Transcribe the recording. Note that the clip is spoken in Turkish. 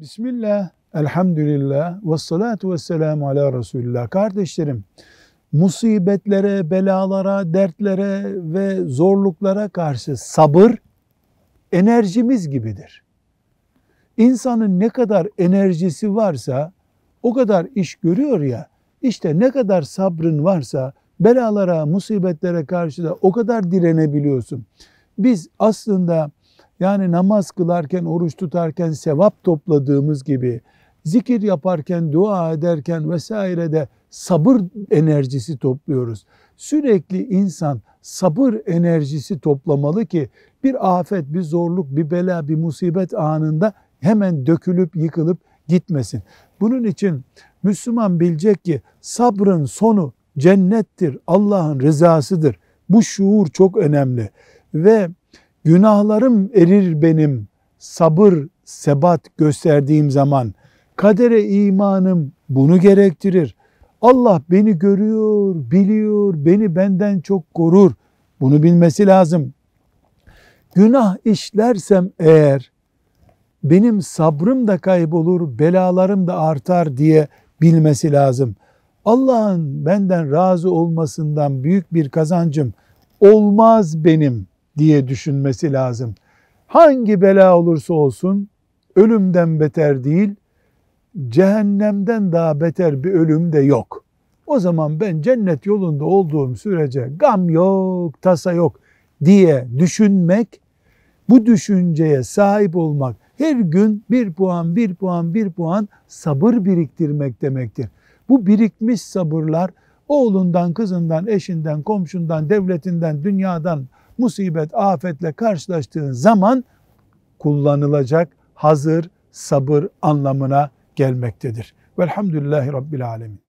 Bismillah, elhamdülillah, ve salatu ve selamu ala Resulullah. Kardeşlerim, musibetlere, belalara, dertlere ve zorluklara karşı sabır enerjimiz gibidir. İnsanın ne kadar enerjisi varsa o kadar iş görüyor ya, işte ne kadar sabrın varsa belalara, musibetlere karşı da o kadar direnebiliyorsun. Biz aslında yani namaz kılarken, oruç tutarken sevap topladığımız gibi zikir yaparken, dua ederken vesaire de sabır enerjisi topluyoruz. Sürekli insan sabır enerjisi toplamalı ki bir afet, bir zorluk, bir bela, bir musibet anında hemen dökülüp yıkılıp gitmesin. Bunun için Müslüman bilecek ki sabrın sonu cennettir, Allah'ın rızasıdır. Bu şuur çok önemli ve Günahlarım erir benim sabır, sebat gösterdiğim zaman kadere imanım bunu gerektirir. Allah beni görüyor, biliyor, beni benden çok korur. Bunu bilmesi lazım. Günah işlersem eğer benim sabrım da kaybolur, belalarım da artar diye bilmesi lazım. Allah'ın benden razı olmasından büyük bir kazancım olmaz benim diye düşünmesi lazım. Hangi bela olursa olsun ölümden beter değil, cehennemden daha beter bir ölüm de yok. O zaman ben cennet yolunda olduğum sürece gam yok, tasa yok diye düşünmek, bu düşünceye sahip olmak her gün bir puan, bir puan, bir puan sabır biriktirmek demektir. Bu birikmiş sabırlar oğlundan, kızından, eşinden, komşundan, devletinden, dünyadan musibet, afetle karşılaştığın zaman kullanılacak hazır sabır anlamına gelmektedir. Velhamdülillahi Rabbil Alemin.